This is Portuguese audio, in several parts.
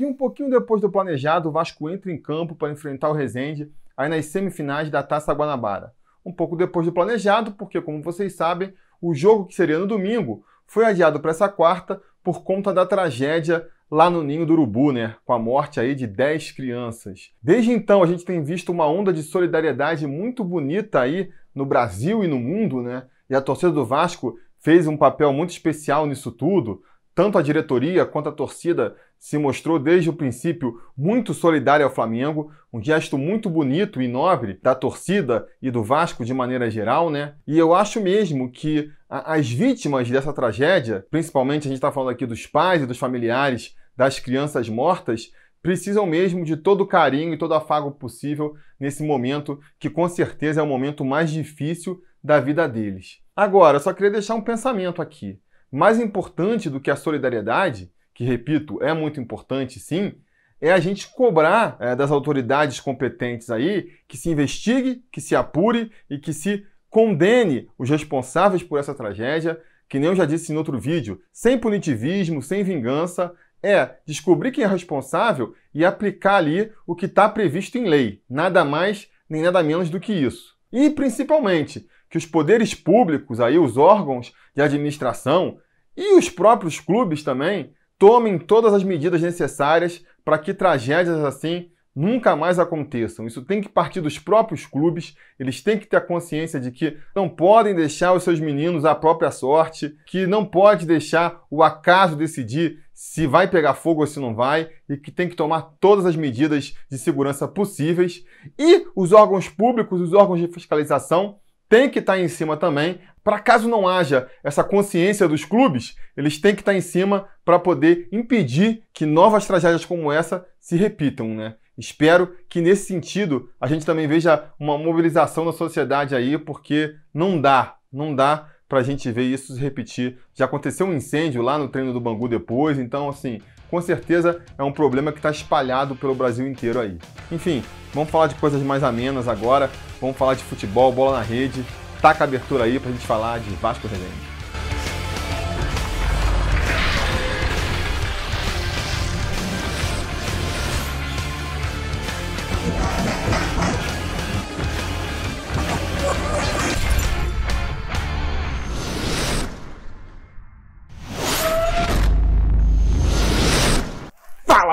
E um pouquinho depois do planejado, o Vasco entra em campo para enfrentar o Resende, aí nas semifinais da Taça Guanabara. Um pouco depois do planejado, porque, como vocês sabem, o jogo que seria no domingo foi adiado para essa quarta por conta da tragédia lá no Ninho do Urubu, né? Com a morte aí de 10 crianças. Desde então, a gente tem visto uma onda de solidariedade muito bonita aí no Brasil e no mundo, né? E a torcida do Vasco fez um papel muito especial nisso tudo. Tanto a diretoria quanto a torcida se mostrou desde o princípio muito solidário ao Flamengo, um gesto muito bonito e nobre da torcida e do Vasco de maneira geral, né? E eu acho mesmo que as vítimas dessa tragédia, principalmente a gente está falando aqui dos pais e dos familiares das crianças mortas, precisam mesmo de todo o carinho e todo o afago possível nesse momento, que com certeza é o momento mais difícil da vida deles. Agora, só queria deixar um pensamento aqui. Mais importante do que a solidariedade que repito, é muito importante sim, é a gente cobrar é, das autoridades competentes aí que se investigue, que se apure e que se condene os responsáveis por essa tragédia, que nem eu já disse em outro vídeo, sem punitivismo, sem vingança, é descobrir quem é responsável e aplicar ali o que está previsto em lei, nada mais nem nada menos do que isso. E principalmente que os poderes públicos aí, os órgãos de administração e os próprios clubes também tomem todas as medidas necessárias para que tragédias assim nunca mais aconteçam. Isso tem que partir dos próprios clubes, eles têm que ter a consciência de que não podem deixar os seus meninos à própria sorte, que não pode deixar o acaso decidir se vai pegar fogo ou se não vai, e que tem que tomar todas as medidas de segurança possíveis. E os órgãos públicos, os órgãos de fiscalização, tem que estar tá em cima também, para caso não haja essa consciência dos clubes, eles têm que estar tá em cima para poder impedir que novas tragédias como essa se repitam, né? Espero que nesse sentido a gente também veja uma mobilização da sociedade aí, porque não dá, não dá para a gente ver isso se repetir. Já aconteceu um incêndio lá no treino do Bangu depois, então assim, com certeza é um problema que está espalhado pelo Brasil inteiro aí. Enfim, vamos falar de coisas mais amenas agora, vamos falar de futebol, bola na rede, taca a abertura aí para a gente falar de Vasco Resende.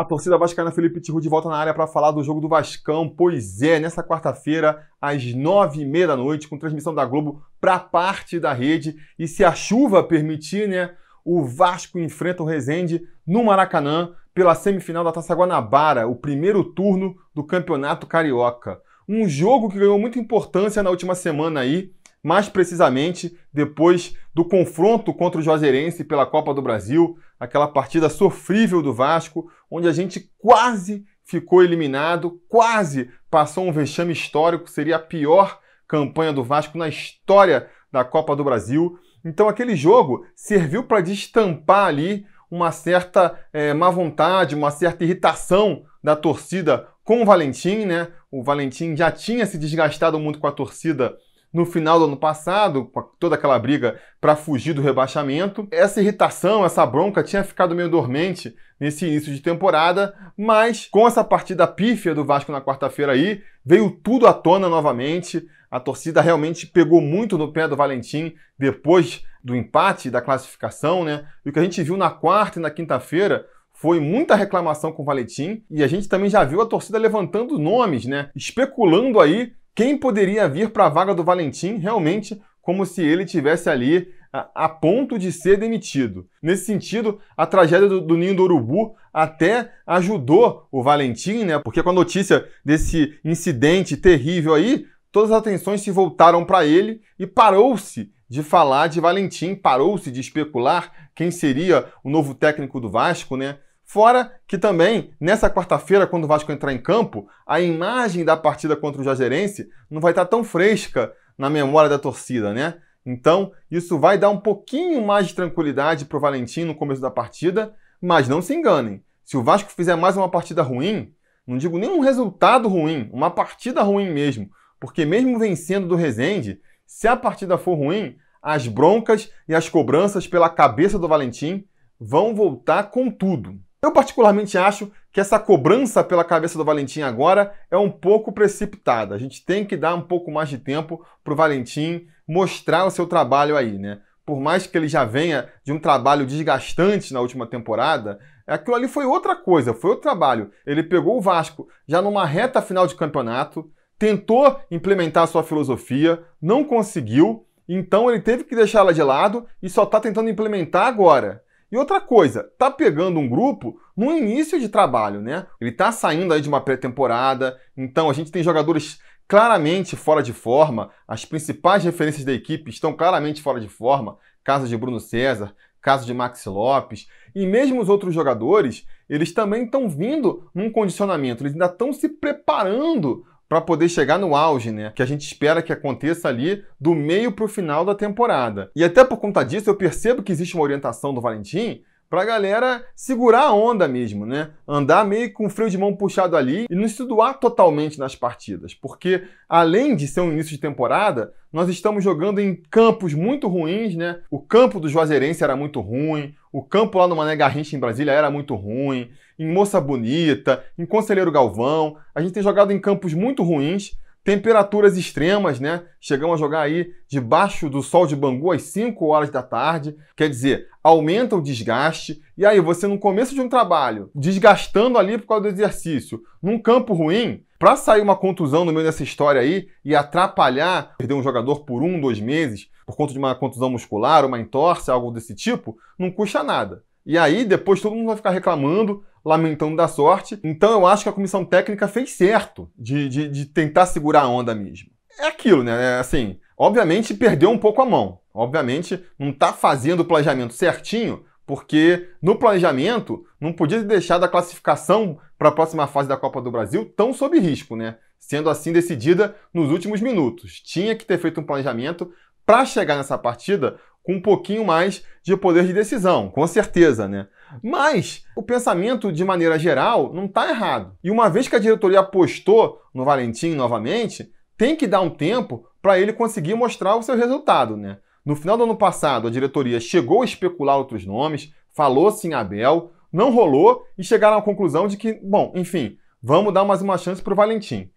A torcida vascaína Felipe Tiru de volta na área para falar do jogo do Vascão. Pois é, nessa quarta-feira, às nove e meia da noite, com transmissão da Globo para parte da rede. E se a chuva permitir, né, o Vasco enfrenta o Resende no Maracanã pela semifinal da Taça Guanabara, o primeiro turno do Campeonato Carioca. Um jogo que ganhou muita importância na última semana aí, mais precisamente depois do confronto contra o Juazeirense pela Copa do Brasil, aquela partida sofrível do Vasco, onde a gente quase ficou eliminado, quase passou um vexame histórico, seria a pior campanha do Vasco na história da Copa do Brasil. Então aquele jogo serviu para destampar ali uma certa é, má vontade, uma certa irritação da torcida com o Valentim, né? O Valentim já tinha se desgastado muito com a torcida no final do ano passado, com toda aquela briga para fugir do rebaixamento. Essa irritação, essa bronca tinha ficado meio dormente nesse início de temporada, mas com essa partida pífia do Vasco na quarta-feira aí, veio tudo à tona novamente. A torcida realmente pegou muito no pé do Valentim depois do empate, da classificação, né? E o que a gente viu na quarta e na quinta-feira foi muita reclamação com o Valentim e a gente também já viu a torcida levantando nomes, né? Especulando aí quem poderia vir para a vaga do Valentim realmente como se ele tivesse ali a, a ponto de ser demitido. Nesse sentido, a tragédia do, do, ninho do urubu até ajudou o Valentim, né? Porque com a notícia desse incidente terrível aí, todas as atenções se voltaram para ele e parou-se de falar de Valentim, parou-se de especular quem seria o novo técnico do Vasco, né? Fora que também, nessa quarta-feira, quando o Vasco entrar em campo, a imagem da partida contra o Jagerense não vai estar tá tão fresca na memória da torcida, né? Então, isso vai dar um pouquinho mais de tranquilidade para o Valentim no começo da partida, mas não se enganem. Se o Vasco fizer mais uma partida ruim, não digo nenhum resultado ruim, uma partida ruim mesmo, porque mesmo vencendo do Rezende, se a partida for ruim, as broncas e as cobranças pela cabeça do Valentim vão voltar com tudo. Eu particularmente acho que essa cobrança pela cabeça do Valentim agora é um pouco precipitada. A gente tem que dar um pouco mais de tempo para o Valentim mostrar o seu trabalho aí, né? Por mais que ele já venha de um trabalho desgastante na última temporada, aquilo ali foi outra coisa, foi outro trabalho. Ele pegou o Vasco já numa reta final de campeonato, tentou implementar sua filosofia, não conseguiu, então ele teve que deixá-la de lado e só está tentando implementar agora. E outra coisa, tá pegando um grupo no início de trabalho, né? Ele tá saindo aí de uma pré-temporada, então a gente tem jogadores claramente fora de forma, as principais referências da equipe estão claramente fora de forma, caso de Bruno César, caso de Maxi Lopes, e mesmo os outros jogadores, eles também estão vindo num condicionamento, eles ainda estão se preparando para poder chegar no auge, né? Que a gente espera que aconteça ali do meio para o final da temporada. E até por conta disso, eu percebo que existe uma orientação do Valentim Pra galera segurar a onda mesmo, né? Andar meio com o freio de mão puxado ali e não se doar totalmente nas partidas. Porque, além de ser um início de temporada, nós estamos jogando em campos muito ruins, né? O campo do Juazeirense era muito ruim, o campo lá no Mané Garrincha, em Brasília, era muito ruim, em Moça Bonita, em Conselheiro Galvão. A gente tem jogado em campos muito ruins Temperaturas extremas, né? Chegamos a jogar aí debaixo do sol de Bangu às 5 horas da tarde, quer dizer, aumenta o desgaste. E aí, você no começo de um trabalho, desgastando ali por causa do exercício, num campo ruim, para sair uma contusão no meio dessa história aí e atrapalhar, perder um jogador por um, dois meses, por conta de uma contusão muscular, uma entorse, algo desse tipo, não custa nada. E aí depois todo mundo vai ficar reclamando, lamentando da sorte. Então eu acho que a comissão técnica fez certo de, de, de tentar segurar a onda mesmo. É aquilo, né? É assim, obviamente perdeu um pouco a mão. Obviamente não está fazendo o planejamento certinho, porque no planejamento não podia deixar da classificação para a próxima fase da Copa do Brasil tão sob risco, né? Sendo assim decidida nos últimos minutos. Tinha que ter feito um planejamento para chegar nessa partida com um pouquinho mais de poder de decisão, com certeza, né? Mas o pensamento, de maneira geral, não está errado. E uma vez que a diretoria apostou no Valentim novamente, tem que dar um tempo para ele conseguir mostrar o seu resultado, né? No final do ano passado, a diretoria chegou a especular outros nomes, falou-se em Abel, não rolou e chegaram à conclusão de que, bom, enfim, vamos dar mais uma chance para o Valentim.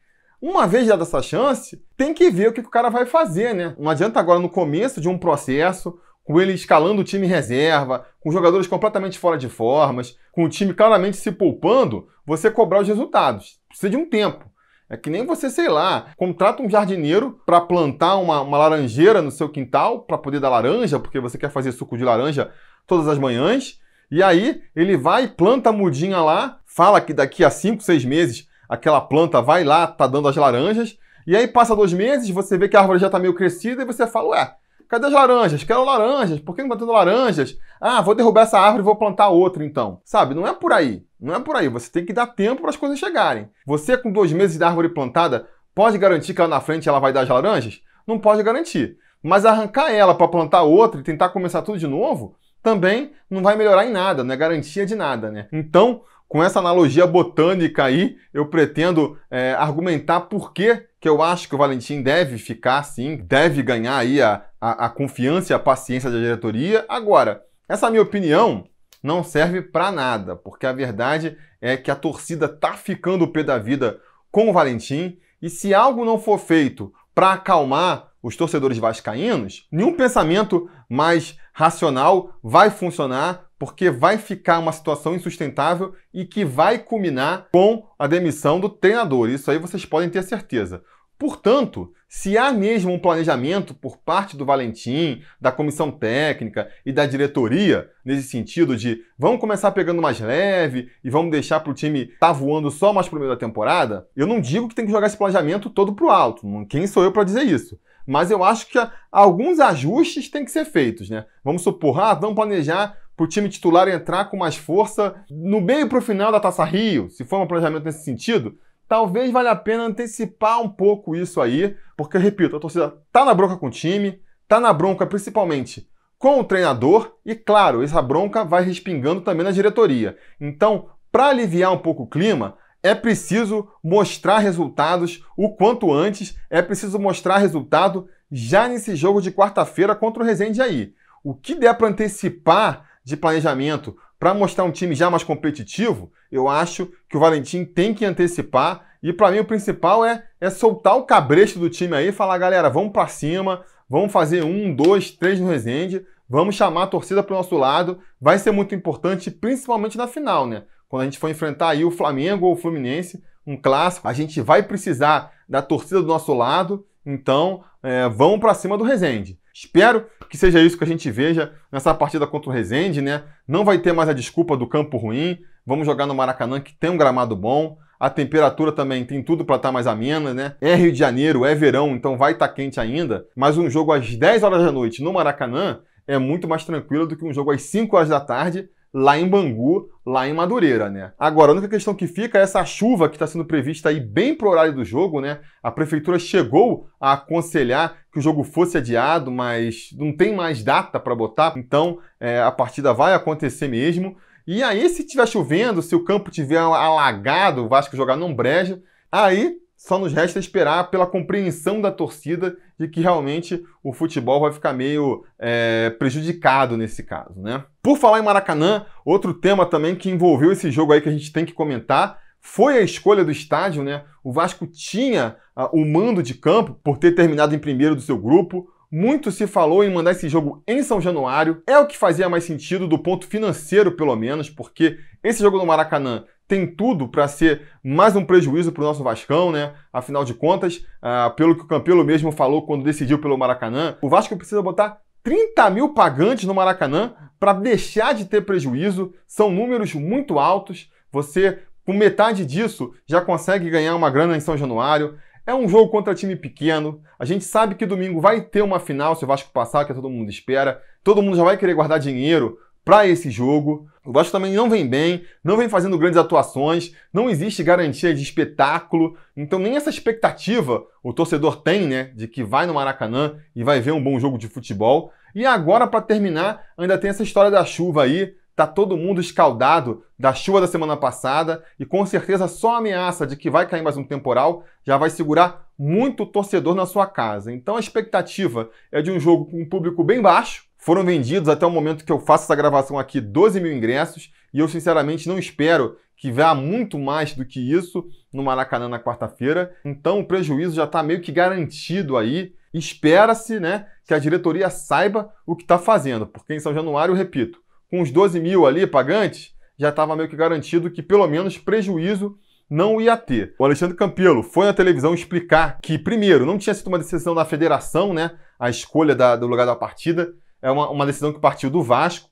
Uma vez dada essa chance, tem que ver o que o cara vai fazer, né? Não adianta agora no começo de um processo, com ele escalando o time reserva, com jogadores completamente fora de formas, com o time claramente se poupando, você cobrar os resultados. Precisa de um tempo. É que nem você, sei lá, contrata um jardineiro para plantar uma, uma laranjeira no seu quintal, para poder dar laranja, porque você quer fazer suco de laranja todas as manhãs. E aí ele vai, planta a mudinha lá, fala que daqui a 5, 6 meses aquela planta vai lá, tá dando as laranjas, e aí passa dois meses, você vê que a árvore já tá meio crescida e você fala, ué, cadê as laranjas? Quero laranjas, por que não tá tendo laranjas? Ah, vou derrubar essa árvore e vou plantar outra então. Sabe, não é por aí, não é por aí, você tem que dar tempo para as coisas chegarem. Você com dois meses de árvore plantada, pode garantir que lá na frente ela vai dar as laranjas? Não pode garantir. Mas arrancar ela para plantar outra e tentar começar tudo de novo, também não vai melhorar em nada, não é garantia de nada, né? Então, com essa analogia botânica aí, eu pretendo é, argumentar por que, que eu acho que o Valentim deve ficar sim, deve ganhar aí a, a, a confiança e a paciência da diretoria. Agora, essa minha opinião não serve para nada, porque a verdade é que a torcida tá ficando o pé da vida com o Valentim e se algo não for feito para acalmar os torcedores vascaínos, nenhum pensamento mais racional vai funcionar porque vai ficar uma situação insustentável e que vai culminar com a demissão do treinador. Isso aí vocês podem ter certeza. Portanto, se há mesmo um planejamento por parte do Valentim, da comissão técnica e da diretoria, nesse sentido de vamos começar pegando mais leve e vamos deixar para o time estar tá voando só mais para o meio da temporada, eu não digo que tem que jogar esse planejamento todo para o alto. Quem sou eu para dizer isso? Mas eu acho que alguns ajustes têm que ser feitos, né? Vamos supor, ah, vamos planejar para o time titular entrar com mais força no meio para o final da Taça Rio, se for um planejamento nesse sentido, talvez valha a pena antecipar um pouco isso aí, porque, repito, a torcida tá na bronca com o time, tá na bronca principalmente com o treinador e, claro, essa bronca vai respingando também na diretoria. Então, para aliviar um pouco o clima, é preciso mostrar resultados o quanto antes, é preciso mostrar resultado já nesse jogo de quarta-feira contra o Resende aí. O que der para antecipar de planejamento para mostrar um time já mais competitivo, eu acho que o Valentim tem que antecipar. E para mim o principal é, é soltar o cabresto do time aí e falar, galera, vamos para cima, vamos fazer um, dois, três no Resende, vamos chamar a torcida para o nosso lado. Vai ser muito importante, principalmente na final, né? Quando a gente for enfrentar aí o Flamengo ou o Fluminense, um clássico, a gente vai precisar da torcida do nosso lado. Então, é, vamos para cima do Resende. Espero que seja isso que a gente veja nessa partida contra o Rezende, né? Não vai ter mais a desculpa do campo ruim. Vamos jogar no Maracanã, que tem um gramado bom. A temperatura também tem tudo para estar tá mais amena, né? É Rio de Janeiro, é verão, então vai estar tá quente ainda. Mas um jogo às 10 horas da noite no Maracanã é muito mais tranquilo do que um jogo às 5 horas da tarde lá em Bangu, lá em Madureira, né? Agora, a única questão que fica é essa chuva que está sendo prevista aí bem pro horário do jogo, né? A prefeitura chegou a aconselhar que o jogo fosse adiado, mas não tem mais data para botar, então é, a partida vai acontecer mesmo. E aí, se tiver chovendo, se o campo tiver alagado, o Vasco jogar não breja, aí só nos resta esperar pela compreensão da torcida de que realmente o futebol vai ficar meio é, prejudicado nesse caso, né? Por falar em Maracanã, outro tema também que envolveu esse jogo aí que a gente tem que comentar foi a escolha do estádio, né? O Vasco tinha uh, o mando de campo por ter terminado em primeiro do seu grupo. Muito se falou em mandar esse jogo em São Januário. É o que fazia mais sentido do ponto financeiro, pelo menos, porque esse jogo no Maracanã tem tudo para ser mais um prejuízo para o nosso Vascão, né? Afinal de contas, ah, pelo que o Campelo mesmo falou quando decidiu pelo Maracanã, o Vasco precisa botar 30 mil pagantes no Maracanã para deixar de ter prejuízo. São números muito altos. Você, com metade disso, já consegue ganhar uma grana em São Januário. É um jogo contra time pequeno. A gente sabe que domingo vai ter uma final se o Vasco passar, que todo mundo espera. Todo mundo já vai querer guardar dinheiro para esse jogo. O Vasco também não vem bem, não vem fazendo grandes atuações, não existe garantia de espetáculo, então nem essa expectativa o torcedor tem, né, de que vai no Maracanã e vai ver um bom jogo de futebol. E agora para terminar, ainda tem essa história da chuva aí, Tá todo mundo escaldado da chuva da semana passada e com certeza só a ameaça de que vai cair mais um temporal já vai segurar muito torcedor na sua casa. Então a expectativa é de um jogo com um público bem baixo. Foram vendidos até o momento que eu faço essa gravação aqui 12 mil ingressos e eu sinceramente não espero que vá muito mais do que isso no Maracanã na quarta-feira. Então o prejuízo já está meio que garantido aí. Espera-se, né, que a diretoria saiba o que está fazendo, porque em São Januário, repito, com uns 12 mil ali pagantes, já estava meio que garantido que pelo menos prejuízo não ia ter. O Alexandre Campelo foi na televisão explicar que, primeiro, não tinha sido uma decisão da federação, né? A escolha da, do lugar da partida. É uma, uma decisão que partiu do Vasco.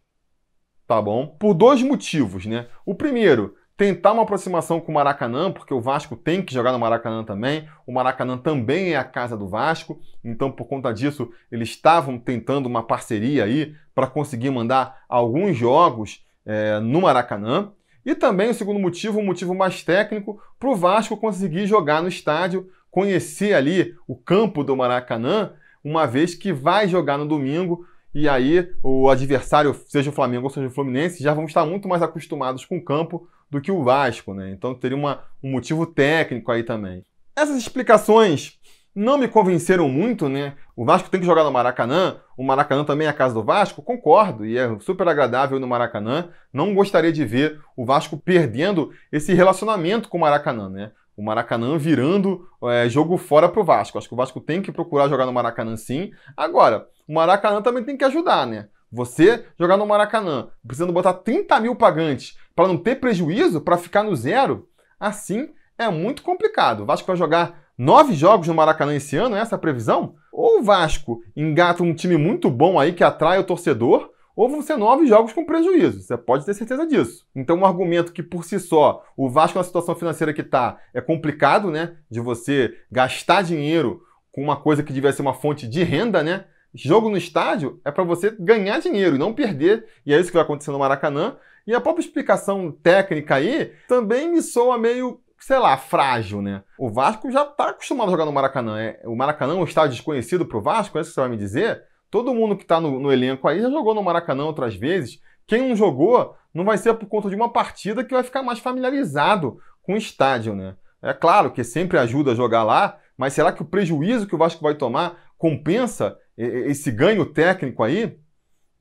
Tá bom? Por dois motivos, né? O primeiro tentar uma aproximação com o Maracanã, porque o Vasco tem que jogar no Maracanã também. O Maracanã também é a casa do Vasco, então por conta disso eles estavam tentando uma parceria aí para conseguir mandar alguns jogos é, no Maracanã. E também o segundo motivo, um motivo mais técnico, para o Vasco conseguir jogar no estádio, conhecer ali o campo do Maracanã, uma vez que vai jogar no domingo e aí o adversário, seja o Flamengo ou seja o Fluminense, já vão estar muito mais acostumados com o campo do que o Vasco, né? Então teria uma, um motivo técnico aí também. Essas explicações não me convenceram muito, né? O Vasco tem que jogar no Maracanã, o Maracanã também é a casa do Vasco, concordo, e é super agradável no Maracanã. Não gostaria de ver o Vasco perdendo esse relacionamento com o Maracanã, né? o Maracanã virando é, jogo fora pro Vasco. Acho que o Vasco tem que procurar jogar no Maracanã sim. Agora, o Maracanã também tem que ajudar, né? Você jogar no Maracanã, precisando botar 30 mil pagantes para não ter prejuízo, para ficar no zero, assim é muito complicado. O Vasco vai jogar nove jogos no Maracanã esse ano, é essa é a previsão? Ou o Vasco engata um time muito bom aí que atrai o torcedor, ou vão ser nove jogos com prejuízo. Você pode ter certeza disso. Então, um argumento que, por si só, o Vasco, na situação financeira que está, é complicado, né? De você gastar dinheiro com uma coisa que devia ser uma fonte de renda, né? Jogo no estádio é para você ganhar dinheiro e não perder. E é isso que vai acontecer no Maracanã. E a própria explicação técnica aí também me soa meio sei lá, frágil, né? O Vasco já está acostumado a jogar no Maracanã. É, o Maracanã é um estádio desconhecido para o Vasco, é isso que você vai me dizer? Todo mundo que está no, no, elenco aí já jogou no Maracanã outras vezes. Quem não jogou, não vai ser por conta de uma partida que vai ficar mais familiarizado com o estádio, né? É claro que sempre ajuda a jogar lá, mas será que o prejuízo que o Vasco vai tomar compensa esse ganho técnico aí?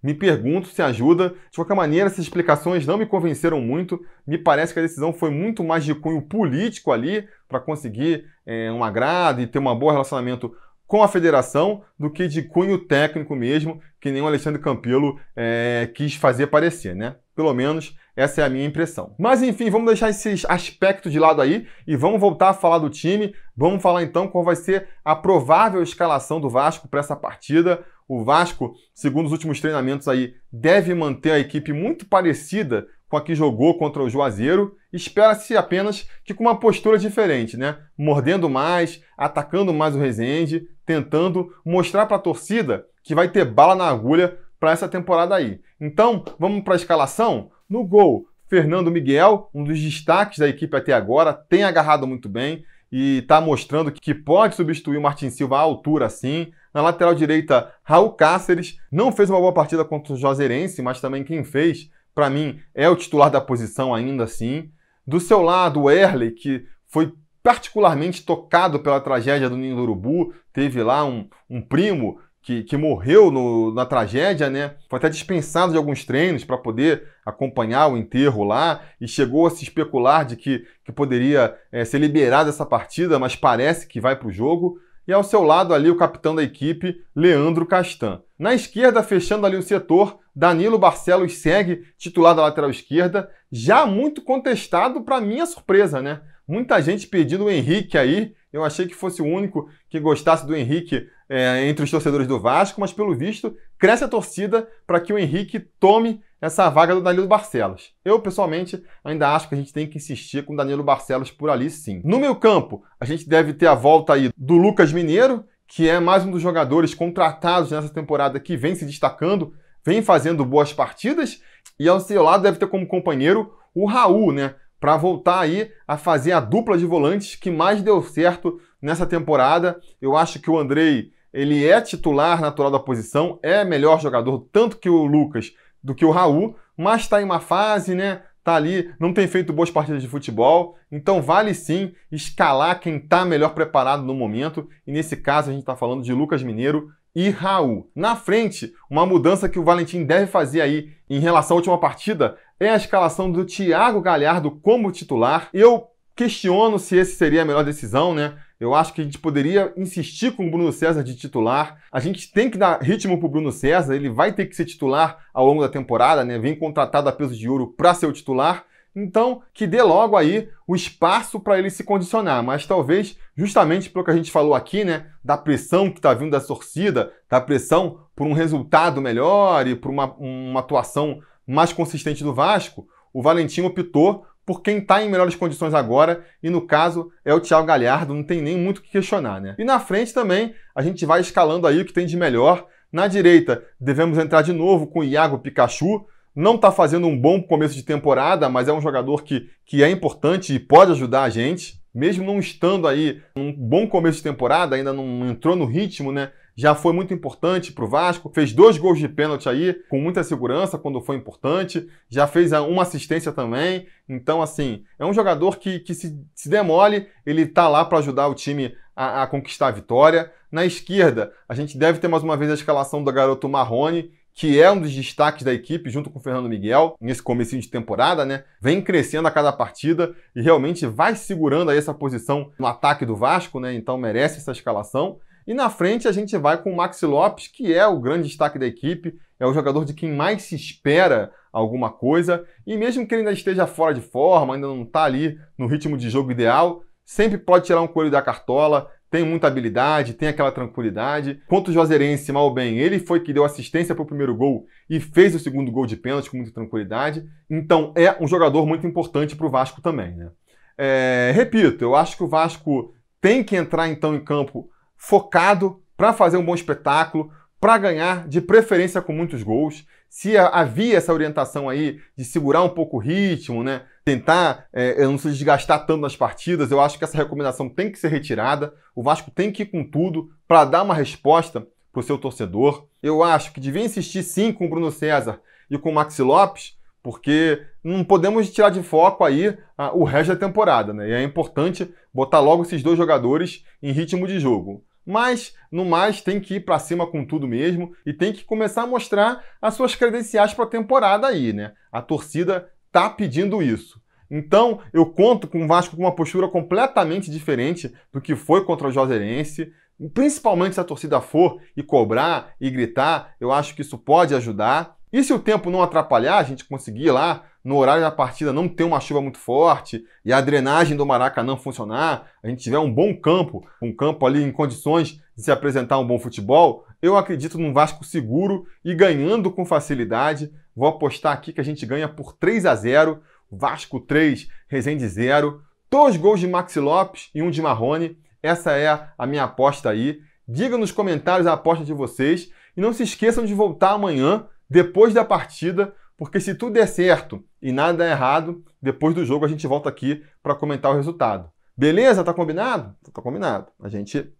Me pergunto se ajuda. De qualquer maneira, essas explicações não me convenceram muito. Me parece que a decisão foi muito mais de cunho político ali, para conseguir é, um agrado e ter um bom relacionamento com a federação do que de cunho técnico mesmo, que nem o Alexandre Campelo é, quis fazer parecer, né? Pelo menos essa é a minha impressão. Mas enfim, vamos deixar esses aspectos de lado aí e vamos voltar a falar do time. Vamos falar então qual vai ser a provável escalação do Vasco para essa partida. O Vasco, segundo os últimos treinamentos aí, deve manter a equipe muito parecida com a que jogou contra o Juazeiro, espera-se apenas que com uma postura diferente, né? Mordendo mais, atacando mais o Rezende, tentando mostrar para a torcida que vai ter bala na agulha para essa temporada aí. Então, vamos para a escalação? No gol, Fernando Miguel, um dos destaques da equipe até agora, tem agarrado muito bem e está mostrando que pode substituir o Martin Silva à altura sim. Na lateral direita, Raul Cáceres não fez uma boa partida contra o Juazeirense, mas também quem fez para mim, é o titular da posição ainda assim. Do seu lado, o Erley, que foi particularmente tocado pela tragédia do Ninho do Urubu, teve lá um, um primo que, que morreu no, na tragédia, né? Foi até dispensado de alguns treinos para poder acompanhar o enterro lá e chegou a se especular de que, que poderia é, ser liberado essa partida, mas parece que vai para o jogo e ao seu lado ali o capitão da equipe, Leandro Castan. Na esquerda, fechando ali o setor, Danilo Barcelos segue titular da lateral esquerda, já muito contestado para minha surpresa, né? Muita gente pedindo o Henrique aí, eu achei que fosse o único que gostasse do Henrique é, entre os torcedores do Vasco, mas pelo visto cresce a torcida para que o Henrique tome essa vaga é do Danilo Barcelos. Eu, pessoalmente, ainda acho que a gente tem que insistir com o Danilo Barcelos por ali sim. No meu campo, a gente deve ter a volta aí do Lucas Mineiro, que é mais um dos jogadores contratados nessa temporada que vem se destacando, vem fazendo boas partidas, e ao seu lado deve ter como companheiro o Raul, né? Para voltar aí a fazer a dupla de volantes que mais deu certo nessa temporada. Eu acho que o Andrei ele é titular natural da posição, é melhor jogador, tanto que o Lucas do que o Raul, mas está em uma fase, né? Tá ali, não tem feito boas partidas de futebol, então vale sim escalar quem está melhor preparado no momento, e nesse caso a gente está falando de Lucas Mineiro e Raul. Na frente, uma mudança que o Valentim deve fazer aí em relação à última partida é a escalação do Thiago Galhardo como titular. Eu questiono se esse seria a melhor decisão, né? Eu acho que a gente poderia insistir com o Bruno César de titular. A gente tem que dar ritmo o Bruno César, ele vai ter que ser titular ao longo da temporada, né? Vem contratado a peso de ouro para ser o titular. Então, que dê logo aí o espaço para ele se condicionar, mas talvez justamente pelo que a gente falou aqui, né, da pressão que está vindo da torcida, da pressão por um resultado melhor e por uma, uma atuação mais consistente do Vasco, o Valentim optou por quem está em melhores condições agora, e no caso é o Thiago Galhardo, não tem nem muito o que questionar, né? E na frente também a gente vai escalando aí o que tem de melhor. Na direita, devemos entrar de novo com o Iago Pikachu. Não está fazendo um bom começo de temporada, mas é um jogador que, que é importante e pode ajudar a gente. Mesmo não estando aí num bom começo de temporada, ainda não entrou no ritmo, né? já foi muito importante para o Vasco, fez dois gols de pênalti aí com muita segurança quando foi importante, já fez ah, uma assistência também. Então, assim, é um jogador que, que se, se demole, ele tá lá para ajudar o time a, a, conquistar a vitória. Na esquerda, a gente deve ter mais uma vez a escalação do garoto Marrone, que é um dos destaques da equipe, junto com o Fernando Miguel, nesse começo de temporada, né? Vem crescendo a cada partida e realmente vai segurando aí essa posição no ataque do Vasco, né? Então merece essa escalação. E na frente a gente vai com o Maxi Lopes, que é o grande destaque da equipe, é o jogador de quem mais se espera alguma coisa. E mesmo que ele ainda esteja fora de forma, ainda não está ali no ritmo de jogo ideal, sempre pode tirar um coelho da cartola, tem muita habilidade, tem aquela tranquilidade. Quanto o Juazeirense, mal bem, ele foi que deu assistência para o primeiro gol e fez o segundo gol de pênalti com muita tranquilidade. Então é um jogador muito importante para o Vasco também, né? É, repito, eu acho que o Vasco tem que entrar então em campo focado para fazer um bom espetáculo, para ganhar, de preferência com muitos gols. Se havia essa orientação aí de segurar um pouco o ritmo, né? Tentar é, não se desgastar tanto nas partidas, eu acho que essa recomendação tem que ser retirada. O Vasco tem que ir com tudo para dar uma resposta para o seu torcedor. Eu acho que devia insistir sim com o Bruno César e com o Maxi Lopes, porque não podemos tirar de foco aí a, ah, o resto da temporada, né? E é importante botar logo esses dois jogadores em ritmo de jogo. Mas, no mais, tem que ir para cima com tudo mesmo e tem que começar a mostrar as suas credenciais para a temporada aí, né? A torcida tá pedindo isso. Então, eu conto com o Vasco com uma postura completamente diferente do que foi contra o Joserense. Principalmente se a torcida for e cobrar e gritar, eu acho que isso pode ajudar. E se o tempo não atrapalhar, a gente conseguir lá no horário da partida não ter uma chuva muito forte e a drenagem do Maracanã funcionar, a gente tiver um bom campo, um campo ali em condições de se apresentar um bom futebol, eu acredito num Vasco seguro e ganhando com facilidade. Vou apostar aqui que a gente ganha por 3 a 0, Vasco 3, Resende 0, dois gols de Maxi Lopes e um de Marrone. Essa é a minha aposta aí. Diga nos comentários a aposta de vocês e não se esqueçam de voltar amanhã depois da partida, porque se tudo der certo e nada é errado. Depois do jogo a gente volta aqui para comentar o resultado. Beleza? Tá combinado? Tá combinado. A gente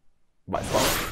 vai falar.